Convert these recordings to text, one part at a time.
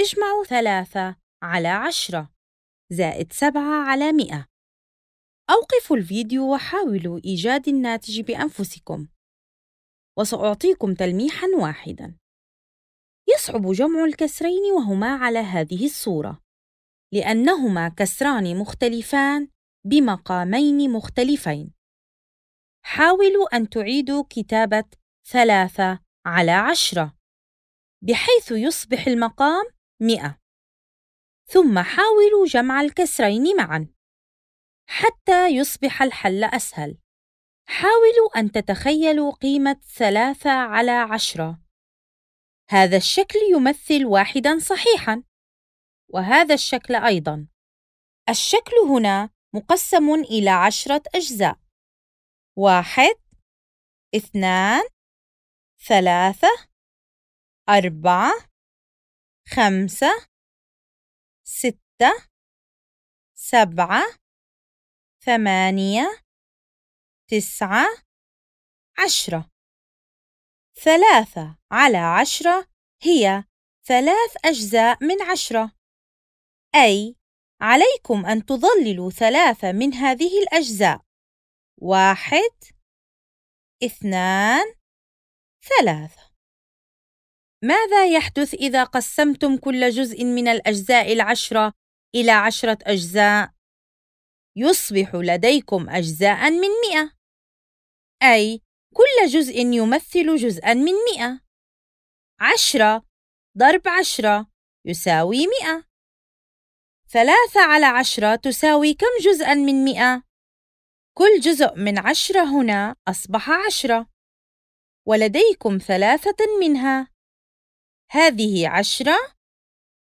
اجمعوا ثلاثة على عشرة زائد سبعة على مئة أوقفوا الفيديو وحاولوا إيجاد الناتج بأنفسكم وسأعطيكم تلميحاً واحداً يصعب جمع الكسرين وهما على هذه الصورة لأنهما كسران مختلفان بمقامين مختلفين حاولوا أن تعيدوا كتابة ثلاثة على عشرة بحيث يصبح المقام مئة ثم حاولوا جمع الكسرين معا حتى يصبح الحل أسهل حاولوا أن تتخيلوا قيمة ثلاثة على عشرة هذا الشكل يمثل واحدا صحيحا وهذا الشكل أيضا الشكل هنا مقسم إلى عشرة أجزاء واحد اثنان ثلاثة أربعة خمسة ستة سبعة ثمانية تسعة عشرة ثلاثة على عشرة هي ثلاث أجزاء من عشرة أي عليكم أن تظللوا ثلاثة من هذه الأجزاء واحد اثنان ثلاثة ماذا يحدث إذا قسمتم كل جزء من الأجزاء العشرة إلى عشرة أجزاء؟ يصبح لديكم أجزاء من مئة أي كل جزء يمثل جزءا من مئة عشرة ضرب عشرة يساوي مئة ثلاثة على عشرة تساوي كم جزءا من مئة؟ كل جزء من عشرة هنا أصبح عشرة ولديكم ثلاثة منها هذه عشرة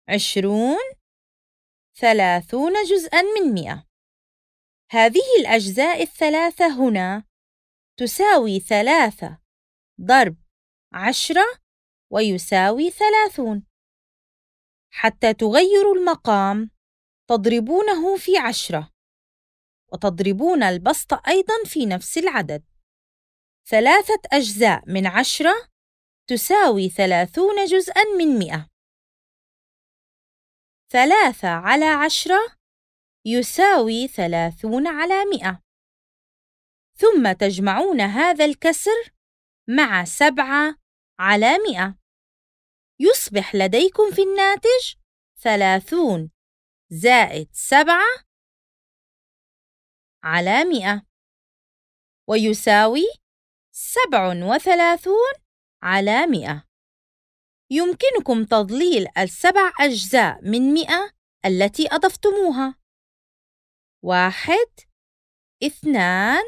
عشرون ثلاثون جزءا من مئة هذه الأجزاء الثلاثة هنا تساوي ثلاثة ضرب عشرة ويساوي ثلاثون حتى تغيروا المقام تضربونه في عشرة وتضربون البسط أيضا في نفس العدد ثلاثة أجزاء من عشرة تساوي ثلاثون جزءًا من مئة ثلاثة على عشرة يساوي ثلاثون على مئة ثم تجمعون هذا الكسر مع سبعة على مئة يصبح لديكم في الناتج ثلاثون زائد سبعة على مئة ويساوي سبع وثلاثون على مئة يمكنكم تضليل السبع أجزاء من مئة التي أضفتموها واحد اثنان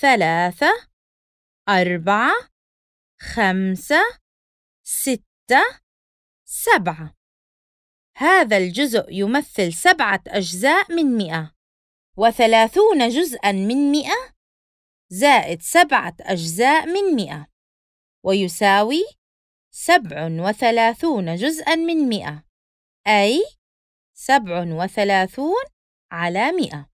ثلاثة أربعة خمسة ستة سبعة هذا الجزء يمثل سبعة أجزاء من مئة وثلاثون جزءا من مئة زائد سبعة أجزاء من مئة ويساوي سبع وثلاثون جزءا من مئة أي سبع وثلاثون على مئة